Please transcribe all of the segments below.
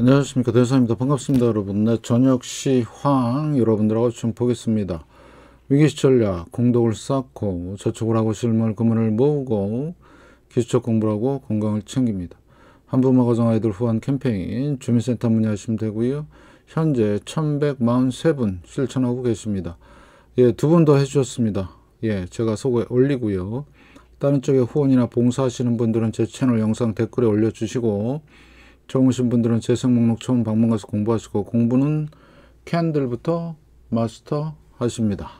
안녕하십니까 대사입니다 반갑습니다 여러분 네, 저녁 시황 여러분들하고 좀 보겠습니다 위기시전략 공덕을 쌓고 저축을 하고 실물 금을 모으고 기초 공부를 하고 건강을 챙깁니다 한부모 가정 아이들 후원 캠페인 주민센터 문의하시면 되고요 현재 1143분 실천하고 계십니다 예, 두 분 더 해주셨습니다 예, 제가 속에 올리고요 다른 쪽에 후원이나 봉사하시는 분들은 제 채널 영상 댓글에 올려주시고 좋으신 분들은 재생 목록 처음 방문 가서 공부하시고 공부는 캔들부터 마스터 하십니다.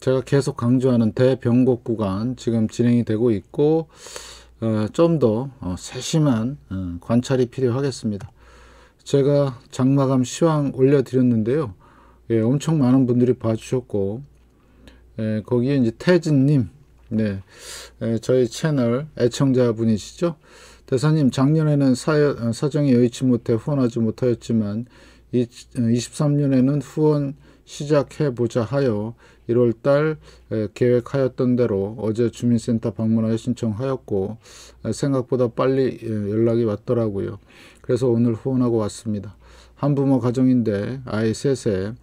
제가 계속 강조하는 대변곡 구간 지금 진행이 되고 있고 어, 좀더 어, 세심한 어, 관찰이 필요하겠습니다. 제가 장마감 시황 올려드렸는데요. 예, 엄청 많은 분들이 봐주셨고 예, 거기에 이제 태진님 네, 예, 저희 채널 애청자분이시죠. 대사님 작년에는 사여, 어, 사정이 여의치 못해 후원하지 못하였지만 23년에는 어, 후원 시작해보자 하여 1월달 계획하였던 대로 어제 주민센터 방문하여 신청하였고 생각보다 빨리 연락이 왔더라고요. 그래서 오늘 후원하고 왔습니다. 한부모 가정인데 아이 셋에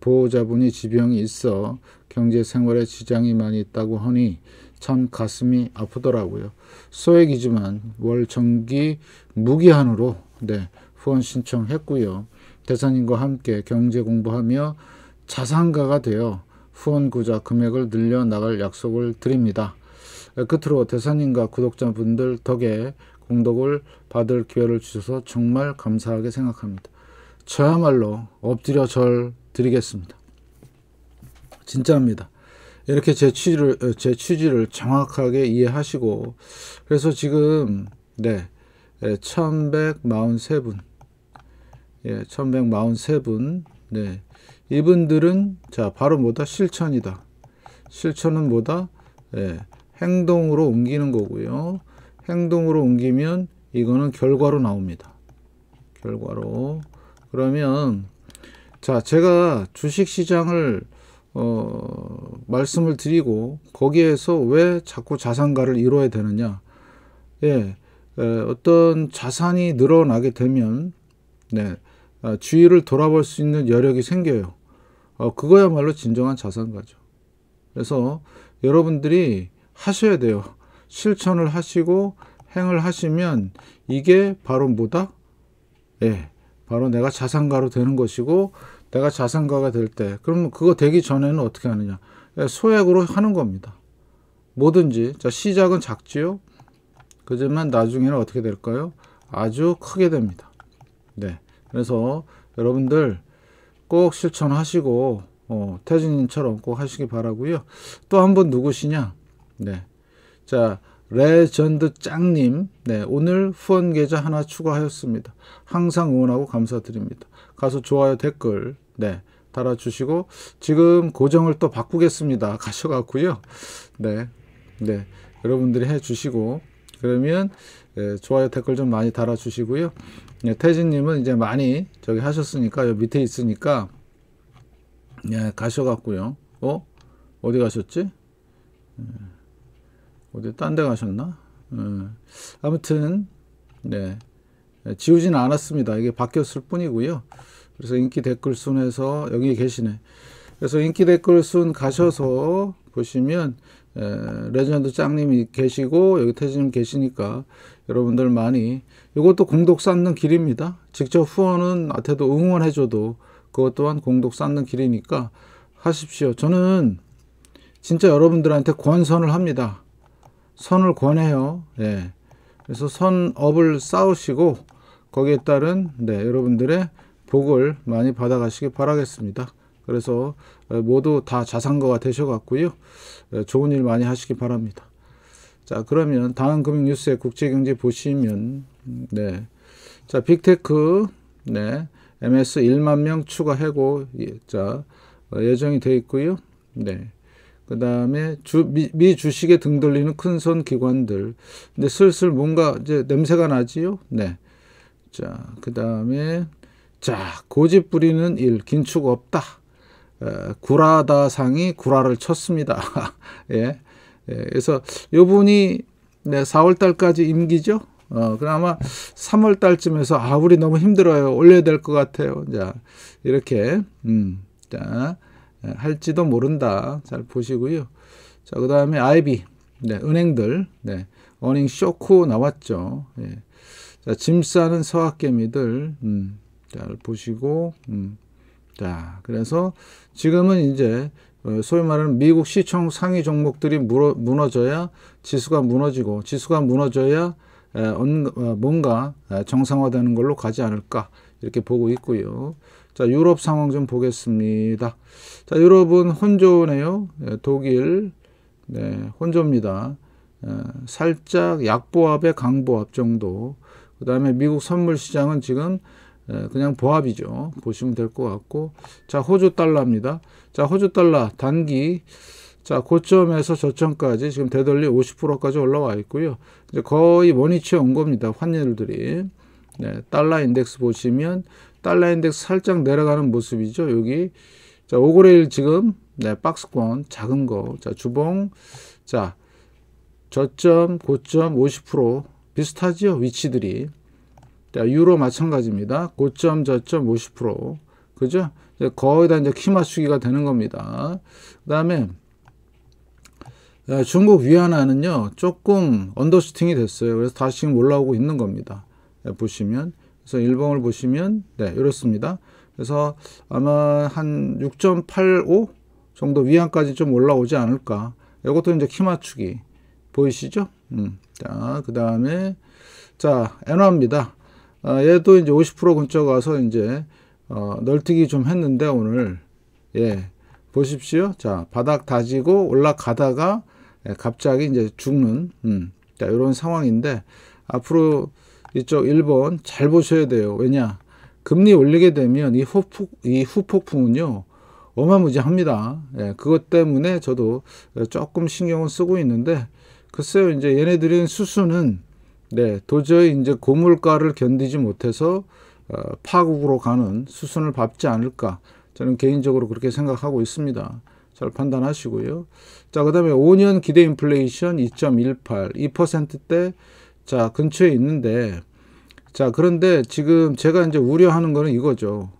보호자분이 지병이 있어 경제생활에 지장이 많이 있다고 하니 참 가슴이 아프더라고요. 소액이지만 월 정기 무기한으로 네, 후원 신청했고요. 대사님과 함께 경제 공부하며 자산가가 되어 후원구자 금액을 늘려나갈 약속을 드립니다. 끝으로 대사님과 구독자분들 덕에 공덕을 받을 기회를 주셔서 정말 감사하게 생각합니다. 저야말로 엎드려 절 드리겠습니다. 진짜입니다. 이렇게 제 취지를 제 취지를 정확하게 이해하시고 그래서 지금 네. 1143분 예, 1143분 예, 네. 이분들은 자, 바로 뭐다? 실천이다. 실천은 뭐다? 예, 행동으로 옮기는 거고요. 행동으로 옮기면 이거는 결과로 나옵니다. 결과로. 그러면 자, 제가 주식 시장을 어, 말씀을 드리고 거기에서 왜 자꾸 자산가를 이뤄야 되느냐. 예, 에, 어떤 자산이 늘어나게 되면 네, 아, 주위를 돌아볼 수 있는 여력이 생겨요. 어, 그거야말로 진정한 자산가죠. 그래서 여러분들이 하셔야 돼요. 실천을 하시고 행을 하시면 이게 바로 뭐다? 예, 바로 내가 자산가로 되는 것이고 내가 자산가가 될 때그러면 그거 되기 전에는 어떻게 하느냐 예, 소액으로 하는 겁니다 뭐든지 자 시작은 작지요 그지만 나중에는 어떻게 될까요 아주 크게 됩니다 네 그래서 여러분들 꼭 실천하시고 어, 태진님처럼 꼭 하시기 바라고요 또한분 누구시냐 네. 자 레전드 짱님, 네, 오늘 후원 계좌 하나 추가하였습니다. 항상 응원하고 감사드립니다. 가서 좋아요, 댓글, 네, 달아주시고, 지금 고정을 또 바꾸겠습니다. 가셔갖고요. 네, 네, 여러분들이 해주시고, 그러면, 예, 좋아요, 댓글 좀 많이 달아주시고요. 예, 태진님은 이제 많이 저기 하셨으니까, 여기 밑에 있으니까, 예, 가셔갖고요. 어? 어디 가셨지? 예. 어디 딴 데 가셨나? 음, 아무튼 네 예, 지우진 않았습니다. 이게 바뀌었을 뿐이고요. 그래서 인기 댓글 순에서 여기 계시네. 그래서 인기 댓글 순 가셔서 보시면 에, 예, 레전드 짱님이 계시고 여기 태진님 계시니까 여러분들 많이 이것도 공독 쌓는 길입니다. 직접 후원은 나한도 응원해줘도 그것 또한 공독 쌓는 길이니까 하십시오. 저는 진짜 여러분들한테 권선을 합니다. 선을 권해요. 예. 그래서 선업을 쌓으시고 거기에 따른 네, 여러분들의 복을 많이 받아가시길 바라겠습니다. 그래서 어, 모두 다 자산가가 되셔갖고요. 어, 좋은 일 많이 하시기 바랍니다. 자 그러면 다음 금융뉴스의 국제경제 보시면 네. 자 빅테크 네. MS 1만 명 추가하고 예, 자 어, 예정이 돼 있고요. 네. 그 다음에 미, 미, 주식에 등 돌리는 큰 손 기관들. 근데 슬슬 뭔가 이제 냄새가 나지요? 네. 자, 그 다음에, 자, 고집 부리는 일, 긴축 없다. 에, 구라다상이 구라를 쳤습니다. 예. 예. 그래서 요 분이 네, 4월달까지 임기죠? 어, 그럼 아마 3월달쯤에서 아, 우리 너무 힘들어요. 올려야 될 것 같아요. 자, 이렇게, 음, 자. 예, 할지도 모른다. 잘 보시고요. 자, 그 다음에 IB. 네, 은행들. 네, 어닝 쇼크 나왔죠. 예. 자, 짐 싸는 서학개미들. 음, 잘 보시고, 음. 자, 그래서 지금은 이제 어, 소위 말하는 미국 시청 상위 종목들이 무너, 져야 지수가 무너지고 지수가 무너져야 어, 뭔가 정상화되는 걸로 가지 않을까 이렇게 보고 있고요. 자, 유럽 상황 좀 보겠습니다. 자, 유럽은 혼조네요. 예, 독일, 네, 혼조입니다. 예, 살짝 약보합의 강보합 정도. 그 다음에 미국 선물 시장은 지금 예, 그냥 보합이죠. 보시면 될 것 같고. 자, 호주 달러입니다. 자, 호주 달러 단기. 자, 고점에서 저점까지 지금 되돌리 50%까지 올라와 있고요. 이제 거의 원위치에 온 겁니다. 환율들이. 네, 달러 인덱스 보시면 달러 인덱스 살짝 내려가는 모습이죠. 여기 자 5거래 일 지금 네 박스권 작은 거자 주봉 자 저점 고점 50% 비슷하지요 위치들이 자 유로 마찬가지입니다 고점 저점 50% 그죠 이제 거의 다 이제 키 맞추기가 되는 겁니다 그 다음에 아, 중국 위안화는요 조금 언더슈팅이 됐어요 그래서 다시 지금 올라오고 있는 겁니다 네, 보시면 그래서 1번을 보시면 네, 이렇습니다. 그래서 아마 한 6.85 정도 위안까지 좀 올라오지 않을까. 이것도 이제 키 맞추기 보이시죠? 음. 자, 그 다음에 자, 엔화입니다. 아, 얘도 이제 50% 근처 가서 이제 어, 널뛰기 좀 했는데 오늘 예 보십시오. 자 바닥 다지고 올라가다가 예, 갑자기 이제 죽는 음, 자 이런 상황인데 앞으로 이쪽 1번 잘 보셔야 돼요. 왜냐? 금리 올리게 되면 이 후폭, 이 후폭풍은요, 어마무지합니다. 예, 그것 때문에 저도 조금 신경을 쓰고 있는데, 글쎄요, 이제 얘네들은 수수는, 네, 도저히 이제 고물가를 견디지 못해서, 어, 파국으로 가는 수순을 밟지 않을까. 저는 개인적으로 그렇게 생각하고 있습니다. 잘 판단하시고요. 자, 그 다음에 5년 기대 인플레이션 2.18, 2%대 자, 근처에 있는데 자, 그런데 지금 제가 이제 우려하는 거는 이거죠.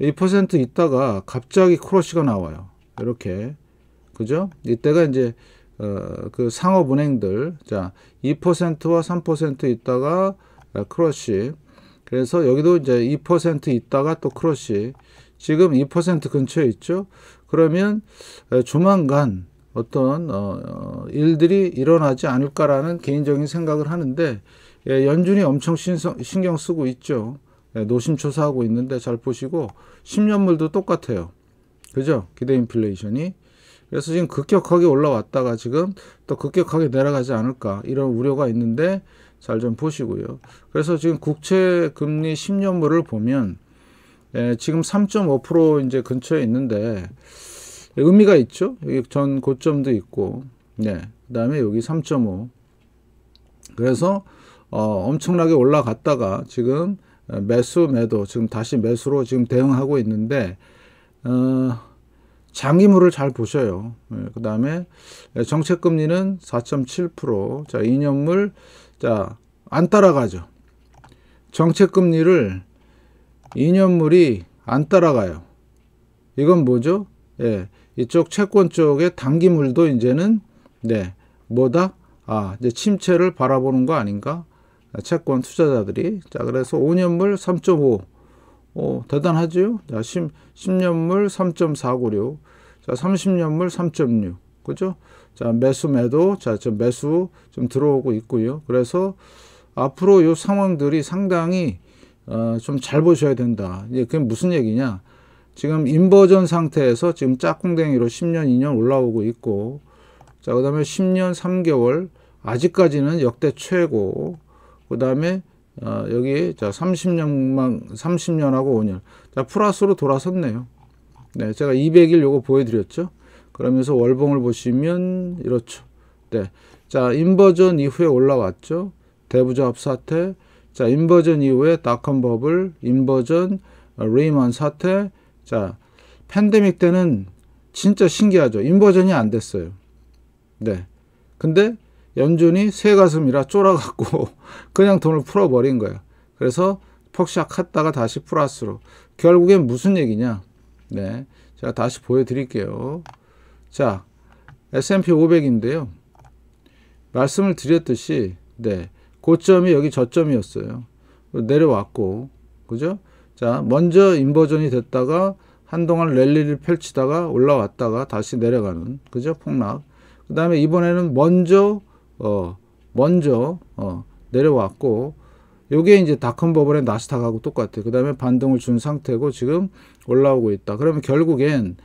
2% 있다가 갑자기 크러시가 나와요. 이렇게. 그죠? 이때가 이제 어, 그 상업은행들 자 2%와 3% 있다가 아, 크러시 그래서 여기도 이제 2% 있다가 또크러시 지금 2% 근처에 있죠 그러면 어, 조만간 어떤 어, 어, 일들이 일어나지 않을까라는 개인적인 생각을 하는데 예, 연준이 엄청 신성, 신경 쓰고 있죠. 예, 노심초사하고 있는데 잘 보시고 10년물도 똑같아요. 그죠? 기대 인플레이션이. 그래서 지금 급격하게 올라왔다가 지금 또 급격하게 내려가지 않을까 이런 우려가 있는데 잘 좀 보시고요. 그래서 지금 국채 금리 10년물을 보면 예, 지금 3.5% 이제 근처에 있는데 의미가 있죠. 여기 전 고점도 있고, 네. 그 다음에 여기 3.5. 그래서 어, 엄청나게 올라갔다가 지금 어, 매수 매도 지금 다시 매수로 지금 대응하고 있는데 어, 장기물을 잘 보셔요. 네, 그 다음에 정책금리는 4.7%. 자, 2년물 자, 안 따라가죠. 정책금리를 2년물이 안 따라가요. 이건 뭐죠? 예. 이쪽 채권 쪽에당기물도 이제는 네 뭐다 아 이제 침체를 바라보는 거 아닌가 채권 투자자들이 자 그래서 5년물 3.5 어, 대단하지자 10, 10년물 3.496자 30년물 3.6 그죠 자 매수 매도 자저 매수 좀 들어오고 있고요 그래서 앞으로 요 상황들이 상당히 어, 좀잘 보셔야 된다. 이게 무슨 얘기냐? 지금 인버전 상태에서 지금 짝꿍댕이로 10년 2년 올라오고 있고 자그 다음에 10년 3개월 아직까지는 역대 최고 그 다음에 어, 여기 자 30년만 30년하고 5년 자 플러스로 돌아섰네요 네 제가 200일 요거 보여드렸죠 그러면서 월봉을 보시면 이렇죠 네자 인버전 이후에 올라왔죠 대부조합 사태 자 인버전 이후에 닷컴 버블 인버전 어, 레이먼 사태 자, 팬데믹 때는 진짜 신기하죠. 인버전이 안 됐어요. 네. 근데 연준이 새 가슴이라 쫄아갖고 그냥 돈을 풀어버린 거야. 그래서 퍽샥 했다가 다시 플러스로. 결국엔 무슨 얘기냐? 네. 제가 다시 보여드릴게요. 자, S&P 500인데요. 말씀을 드렸듯이, 네. 고점이 여기 저점이었어요. 내려왔고, 그죠? 자, 먼저 인버전이 됐다가 한동안 랠리를 펼치다가 올라왔다가 다시 내려가는 그죠? 폭락. 그다음에 이번에는 먼저 어 먼저 어 내려왔고 요게 이제 다큰 버블의 나스닥하고 똑같아요. 그다음에 반등을 준 상태고 지금 올라오고 있다. 그러면 결국엔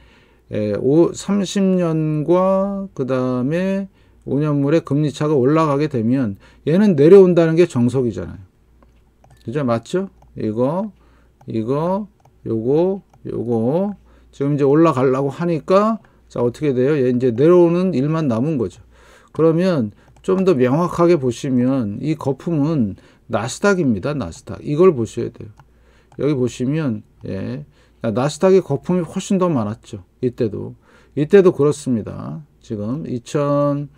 에, 5, 30년과 그다음에 5년물의 금리 차가 올라가게 되면 얘는 내려온다는 게 정석이잖아요. 그죠? 맞죠? 이거 이거, 요거, 요거. 지금 이제 올라가려고 하니까, 자, 어떻게 돼요? 얘 이제 내려오는 일만 남은 거죠. 그러면 좀 더 명확하게 보시면 이 거품은 나스닥입니다. 나스닥. 이걸 보셔야 돼요. 여기 보시면, 예. 나스닥의 거품이 훨씬 더 많았죠. 이때도. 이때도 그렇습니다. 지금 2000,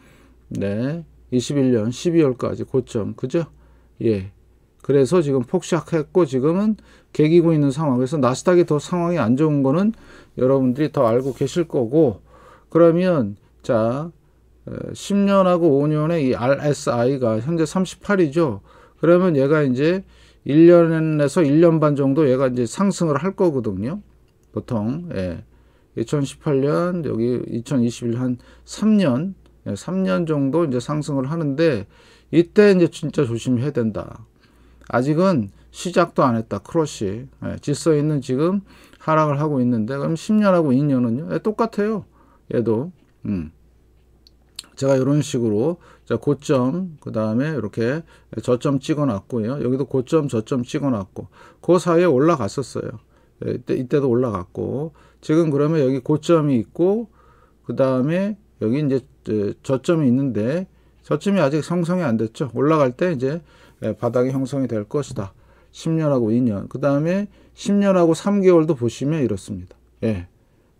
네. 21년 12월까지 고점. 그죠? 예. 그래서 지금 폭락했고 지금은 개기고 있는 상황. 에서 나스닥이 더 상황이 안 좋은 거는 여러분들이 더 알고 계실 거고 그러면 자 10년하고 어, 5년의 이 RSI가 현재 38이죠. 그러면 얘가 이제 1년에서 1년 반 정도 얘가 이제 상승을 할 거거든요. 보통 예. 2018년 여기 2021한 3년 3년 정도 이제 상승을 하는데 이때 이제 진짜 조심해야 된다. 아직은 시작도 안 했다. 크러쉬. 예, 질서 있는 지금 하락을 하고 있는데 그럼 10년하고 2년은요? 예, 똑같아요. 얘도. 음. 제가 이런 식으로 자, 고점 그 다음에 이렇게 저점 찍어놨고요. 여기도 고점 저점 찍어놨고 그 사이에 올라갔었어요. 예, 이때, 이때도 올라갔고 지금 그러면 여기 고점이 있고 그 다음에 여기 이제 저점이 있는데 저점이 아직 형성이 안 됐죠. 올라갈 때 이제 예, 바닥이 형성이 될 것이다. 10년하고 2년. 그 다음에 10년하고 3개월도 보시면 이렇습니다. 예.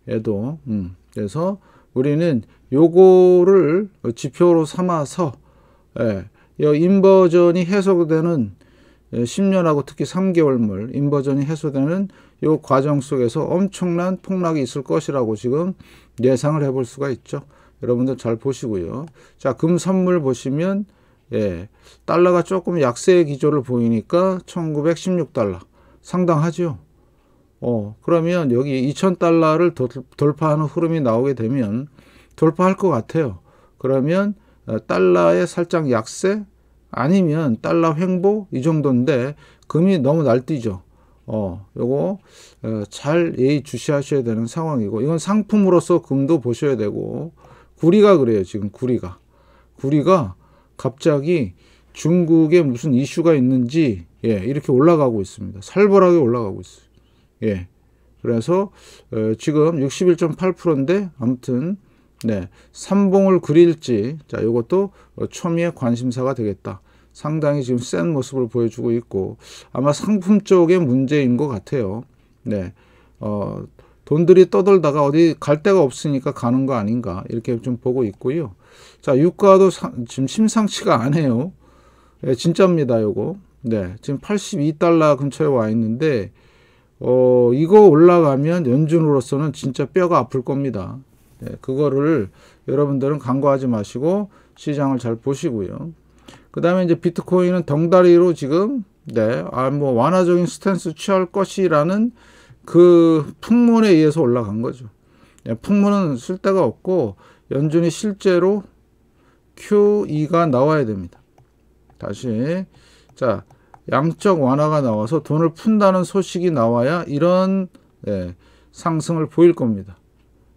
얘도, 음. 그래서 우리는 요거를 지표로 삼아서, 예. 인버전이 해소되는 10년하고 예, 특히 3개월물 인버전이 해소되는 요 과정 속에서 엄청난 폭락이 있을 것이라고 지금 예상을 해볼 수가 있죠. 여러분들 잘 보시고요. 자, 금 선물 보시면 예, 달러가 조금 약세의 기조를 보이니까 1916달러 상당하죠. 어, 그러면 여기 2000달러를 돌파하는 흐름이 나오게 되면 돌파할 것 같아요. 그러면 어, 달러의 살짝 약세 아니면 달러 횡보 이 정도인데 금이 너무 날뛰죠. 어, 요거 어, 잘 예의 주시하셔야 되는 상황이고 이건 상품으로서 금도 보셔야 되고 구리가 그래요. 지금 구리가 구리가 갑자기 중국에 무슨 이슈가 있는지 예, 이렇게 올라가고 있습니다. 살벌하게 올라가고 있어요. 예. 그래서 어, 지금 61.8%인데 아무튼 네, 삼봉을 그릴지 자, 이것도 어, 초미의 관심사가 되겠다. 상당히 지금 센 모습을 보여주고 있고 아마 상품 쪽의 문제인 것 같아요. 네. 어, 돈들이 떠돌다가 어디 갈 데가 없으니까 가는 거 아닌가 이렇게 좀 보고 있고요. 자, 유가도 사, 지금 심상치가 않아요. 예, 진짜입니다, 요거. 네, 지금 82달러 근처에 와 있는데, 어, 이거 올라가면 연준으로서는 진짜 뼈가 아플 겁니다. 예, 그거를 여러분들은 간과하지 마시고 시장을 잘 보시고요. 그 다음에 이제 비트코인은 덩달이로 지금, 네, 아, 뭐, 완화적인 스탠스 취할 것이라는 그 풍문에 의해서 올라간 거죠. 예, 풍문은 쓸 데가 없고, 연준이 실제로 QE가 나와야 됩니다. 다시 자 양적 완화가 나와서 돈을 푼다는 소식이 나와야 이런 예, 상승을 보일 겁니다.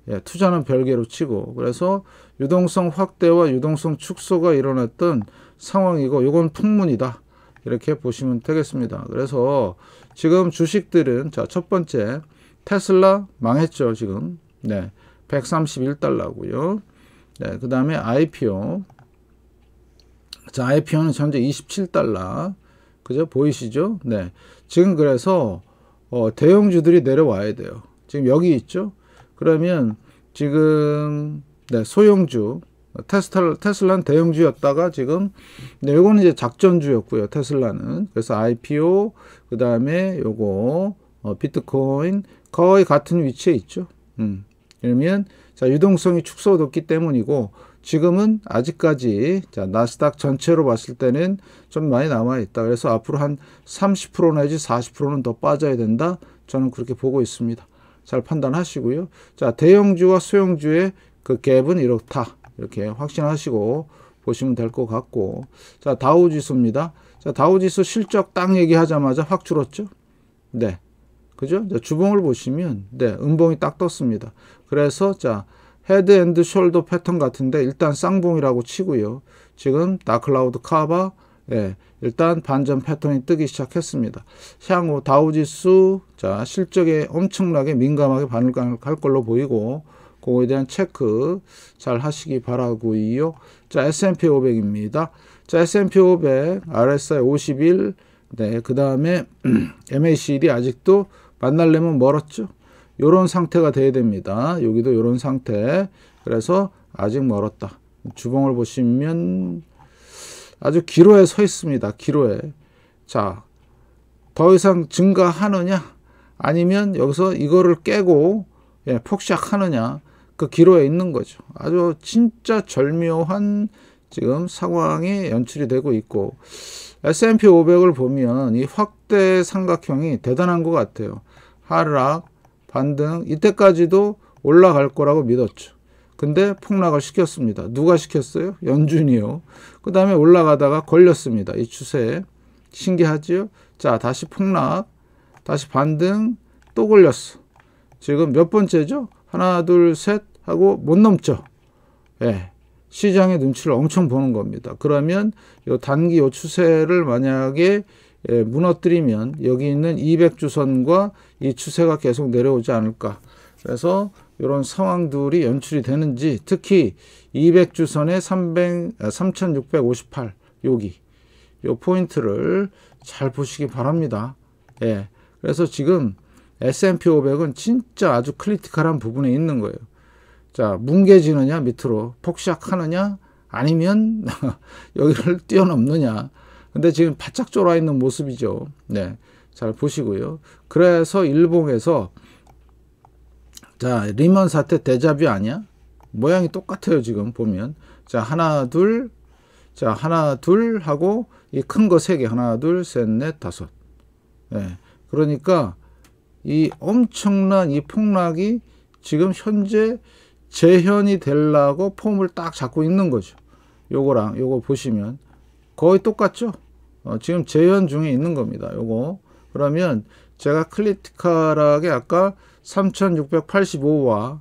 예, 투자는 별개로 치고 그래서 유동성 확대와 유동성 축소가 일어났던 상황이고 이건 풍문이다 이렇게 보시면 되겠습니다. 그래서 지금 주식들은 자첫 번째 테슬라 망했죠 지금 네 131달러고요. 네, 그 다음에 IPO. 자, IPO는 현재 27달러. 그죠? 보이시죠? 네. 지금 그래서 어, 대형주들이 내려와야 돼요. 지금 여기 있죠? 그러면 지금 네, 소형주 테슬라, 테슬라 대형주였다가 지금 네, 요거는 이제 작전주였고요. 테슬라는. 그래서 IPO 그다음에 요거 어, 비트코인 거의 같은 위치에 있죠. 음. 이러면 자, 유동성이 축소됐기 때문이고 지금은 아직까지 자, 나스닥 전체로 봤을 때는 좀 많이 남아 있다. 그래서 앞으로 한 30% 내지 40%는 더 빠져야 된다. 저는 그렇게 보고 있습니다. 잘 판단하시고요. 자, 대형주와 소형주의 그 갭은 이렇다. 이렇게 확신하시고 보시면 될 것 같고. 자, 다우 지수입니다. 자, 다우 지수 실적 딱 얘기하자마자 확 줄었죠? 네. 그죠? 주봉을 보시면 네, 음봉이 딱 떴습니다. 그래서 자 헤드 앤드 숄더 패턴 같은데 일단 쌍봉이라고 치고요. 지금 다클라우드 카바 예, 일단 반전 패턴이 뜨기 시작했습니다. 향후 다우지수 자 실적에 엄청나게 민감하게 반응할 걸로 보이고 그거에 대한 체크 잘 하시기 바라고요. 자 S&P 500입니다. 자 S&P 500 RSI 51 네, 그 다음에 MACD 아직도 만날려면 멀었죠. 요런 상태가 돼야 됩니다. 여기도 요런 상태. 그래서 아직 멀었다. 주봉을 보시면 아주 기로에 서 있습니다. 기로에. 자, 더 이상 증가하느냐? 아니면 여기서 이거를 깨고 예, 폭삭하느냐? 그 기로에 있는 거죠. 아주 진짜 절묘한 지금 상황이 연출이 되고 있고 S&P 500을 보면 이 확대 삼각형이 대단한 것 같아요. 하락, 반등 이때까지도 올라갈 거라고 믿었죠. 근데 폭락을 시켰습니다. 누가 시켰어요? 연준이요. 그 다음에 올라가다가 걸렸습니다. 이 추세에. 신기하지요? 자, 다시 폭락, 다시 반등, 또 걸렸어. 지금 몇 번째죠? 하나, 둘, 셋 하고 못 넘죠. 예. 시장의 눈치를 엄청 보는 겁니다. 그러면 요 단기 요 추세를 만약에 예, 무너뜨리면 여기 있는 200주선과 이 추세가 계속 내려오지 않을까. 그래서 이런 상황들이 연출이 되는지 특히 200주선의 3 6 5 8 여기 요 포인트를 잘 보시기 바랍니다. 예. 그래서 지금 S&P 500은 진짜 아주 클리티컬한 부분에 있는 거예요. 자, 뭉개지느냐 밑으로 폭삭하느냐 아니면 여기를 뛰어넘느냐 근데 지금 바짝 졸아 있는 모습이죠. 네. 잘 보시고요. 그래서 일봉에서 자, 리먼 사태 대자뷰 아니야? 모양이 똑같아요, 지금 보면. 자, 하나, 둘. 자, 하나, 둘 하고 이 큰 거 세 개. 하나, 둘, 셋, 넷, 다섯. 네. 그러니까 이 엄청난 이 폭락이 지금 현재 재현이 되려고 폼을 딱 잡고 있는 거죠. 요거랑 요거 보시면 거의 똑같죠? 어, 지금 재현 중에 있는 겁니다. 요거. 그러면 제가 클리티컬하게 아까 3685와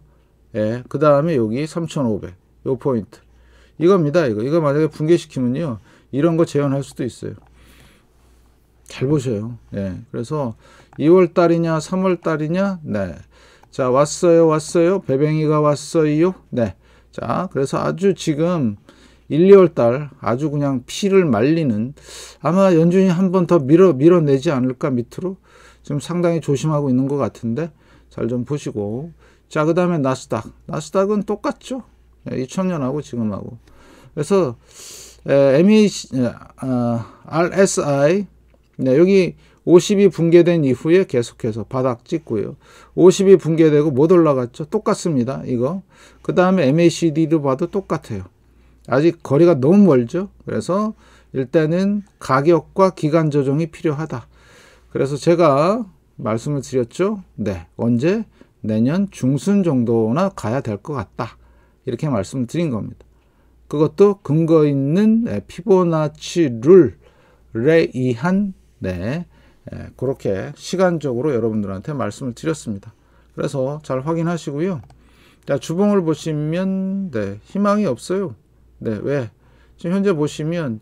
예, 그 다음에 여기 3500. 요 포인트. 이겁니다. 이거. 이거 만약에 붕괴시키면요. 이런 거 재현할 수도 있어요. 잘 보셔요. 예. 그래서 2월 달이냐 3월 달이냐? 네. 자, 왔어요. 왔어요. 배뱅이가 왔어요. 네. 자, 그래서 아주 지금 1, 2월 달 아주 그냥 피를 말리는 아마 연준이 한 번 더 밀어 밀어내지 않을까 밑으로 지금 상당히 조심하고 있는 것 같은데 잘 좀 보시고 자 그다음에 나스닥 나스닥은 똑같죠 2000년하고 예, 지금하고 그래서 에, MA 아, RSI 네, 여기 50이 붕괴된 이후에 계속해서 바닥 찍고요. 50이 붕괴되고 못 올라갔죠. 똑같습니다. 이거. 그 다음에 MACD를 봐도 똑같아요. 아직 거리가 너무 멀죠. 그래서 일단은 가격과 기간 조정이 필요하다. 그래서 제가 말씀을 드렸죠. 네. 언제? 내년 중순 정도나 가야 될 것 같다. 이렇게 말씀을 드린 겁니다. 그것도 근거 있는 네, 피보나치 룰에 의한 네, 네, 그렇게 시간적으로 여러분들한테 말씀을 드렸습니다. 그래서 잘 확인하시고요. 자, 주봉을 보시면 네, 희망이 없어요. 네, 왜? 지금 현재 보시면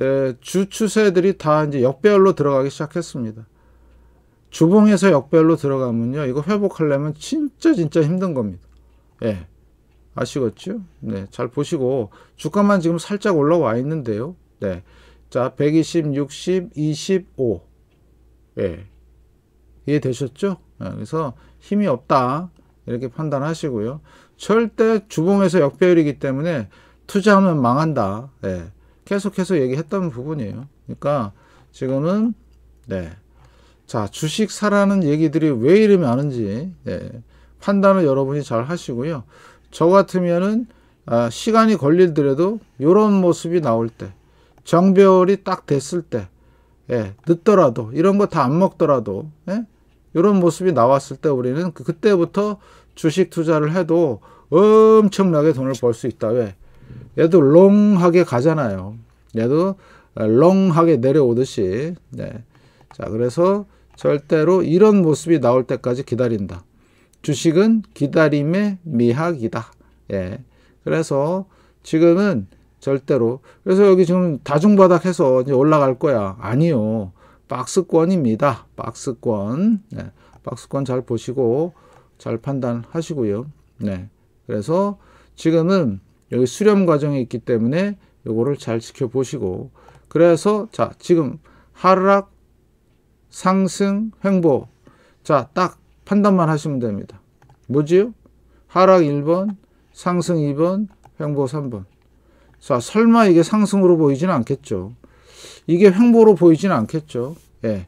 예, 주 추세들이 다 이제 역배열로 들어가기 시작했습니다. 주봉에서 역배열로 들어가면요. 이거 회복하려면 진짜 진짜 힘든 겁니다. 예. 아시겠죠? 네. 잘 보시고 주가만 지금 살짝 올라와 있는데요. 네. 자, 120, 60, 25. 예. 이해되셨죠? 예, 그래서 힘이 없다. 이렇게 판단하시고요. 절대 주봉에서 역배열이기 때문에 투자하면 망한다. 네. 계속해서 얘기했던 부분이에요. 그러니까 지금은 네. 자 주식 사라는 얘기들이 왜이름이아는지 네. 판단을 여러분이 잘 하시고요. 저 같으면은 아, 시간이 걸릴더라도 이런 모습이 나올 때정별이딱 됐을 때 예, 늦더라도 이런 거 다 안 먹더라도 예? 이런 모습이 나왔을 때 우리는 그, 그때부터 주식 투자를 해도 엄청나게 돈을 벌 수 있다. 왜? 얘도 롱하게 가잖아요. 얘도 롱하게 내려오듯이. 네. 자, 그래서 절대로 이런 모습이 나올 때까지 기다린다. 주식은 기다림의 미학이다. 예. 그래서 지금은 절대로 그래서 여기 지금 다중바닥 해서 이제 올라갈 거야. 아니요. 박스권입니다. 박스권. 예. 박스권 잘 보시고 잘 판단하시고요. 네. 그래서 지금은 여기 수렴 과정이 있기 때문에 요거를 잘 지켜보시고 그래서 자 지금 하락 상승 횡보 자딱 판단만 하시면 됩니다 뭐지요 하락 1번 상승 2번 횡보 3번 자 설마 이게 상승으로 보이지는 않겠죠 이게 횡보로 보이지는 않겠죠 예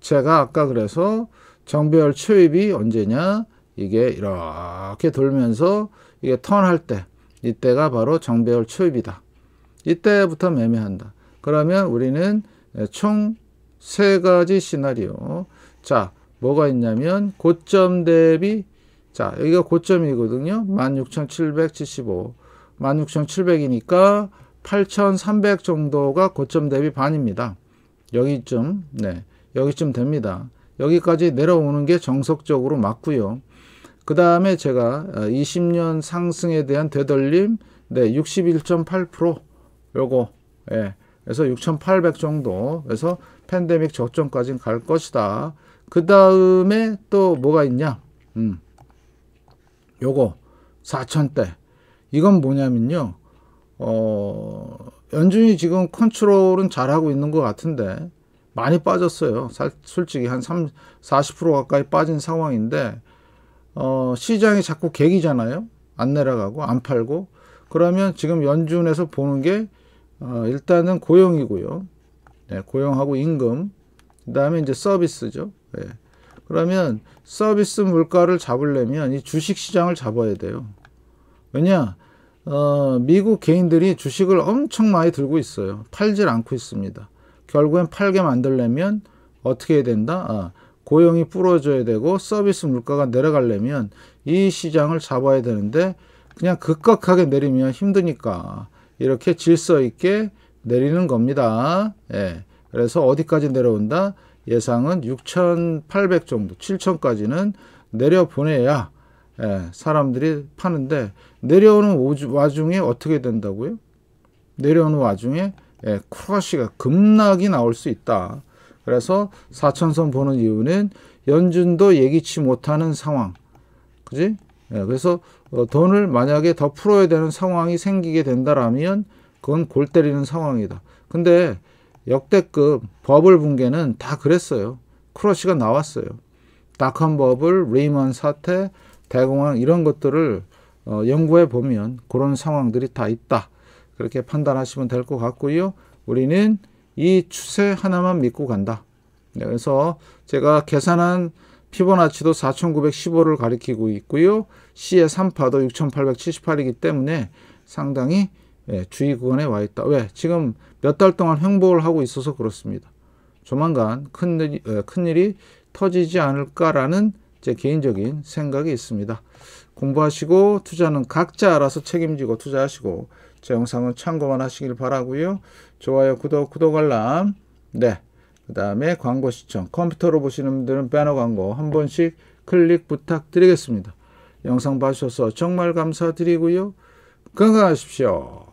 제가 아까 그래서 정배열 초입이 언제냐 이게 이렇게 돌면서 이게 턴할 때 이때가 바로 정배열 초입이다. 이때부터 매매한다. 그러면 우리는 총 세 가지 시나리오. 자, 뭐가 있냐면 고점 대비 자, 여기가 고점이거든요. 16,775. 16,700이니까 8,300 정도가 고점 대비 반입니다. 여기쯤, 네, 여기쯤 됩니다. 여기까지 내려오는 게 정석적으로 맞고요. 그 다음에 제가 20년 어, 상승에 대한 되돌림 네, 61.8% 요거 예. 그래서 6,800 정도 그래서 팬데믹 저점까지갈 것이다. 그 다음에 또 뭐가 있냐? 음. 요거 4,000대. 이건 뭐냐면요. 어, 연준이 지금 컨트롤은 잘하고 있는 것 같은데 많이 빠졌어요. 사, 솔직히 한 3, 40% 가까이 빠진 상황인데 어, 시장이 자꾸 객이잖아요. 안 내려가고 안 팔고 그러면 지금 연준에서 보는 게 어, 일단은 고용이고요. 네, 고용하고 임금 그 다음에 이제 서비스죠. 네. 그러면 서비스 물가를 잡으려면 이 주식 시장을 잡아야 돼요. 왜냐? 어, 미국 개인들이 주식을 엄청 많이 들고 있어요. 팔질 않고 있습니다. 결국엔 팔게 만들려면 어떻게 해야 된다? 아, 고용이 풀어져야 되고 서비스 물가가 내려가려면 이 시장을 잡아야 되는데 그냥 급격하게 내리면 힘드니까 이렇게 질서 있게 내리는 겁니다. 예. 그래서 어디까지 내려온다? 예상은 6,800 정도, 7,000까지는 내려보내야 예, 사람들이 파는데 내려오는 오주, 와중에 어떻게 된다고요? 내려오는 와중에 예, 크러쉬가 급락이 나올 수 있다. 그래서 사천성 보는 이유는 연준도 예기치 못하는 상황. 그지? 예, 그래서 어, 돈을 만약에 더 풀어야 되는 상황이 생기게 된다라면 그건 골 때리는 상황이다. 근데 역대급 버블 붕괴는 다 그랬어요. 크러쉬가 나왔어요. 닷컴 버블, 레이먼 사태, 대공황 이런 것들을 어, 연구해 보면 그런 상황들이 다 있다. 그렇게 판단하시면 될 것 같고요. 우리는 이 추세 하나만 믿고 간다. 네, 그래서 제가 계산한 피보나치도 4915를 가리키고 있고요. C의 3파도 6878이기 때문에 상당히 예, 주의 구간에 와 있다. 왜? 지금 몇 달 동안 횡보를 하고 있어서 그렇습니다. 조만간 큰일, 큰일이 어, 터지지 않을까라는 제 개인적인 생각이 있습니다. 공부하시고 투자는 각자 알아서 책임지고 투자하시고 제 영상은 참고만 하시길 바라고요. 좋아요, 구독, 구독 알람. 네. 그 다음에 광고 시청. 컴퓨터로 보시는 분들은 배너 광고 한 번씩 클릭 부탁드리겠습니다. 영상 봐주셔서 정말 감사드리고요. 건강하십시오.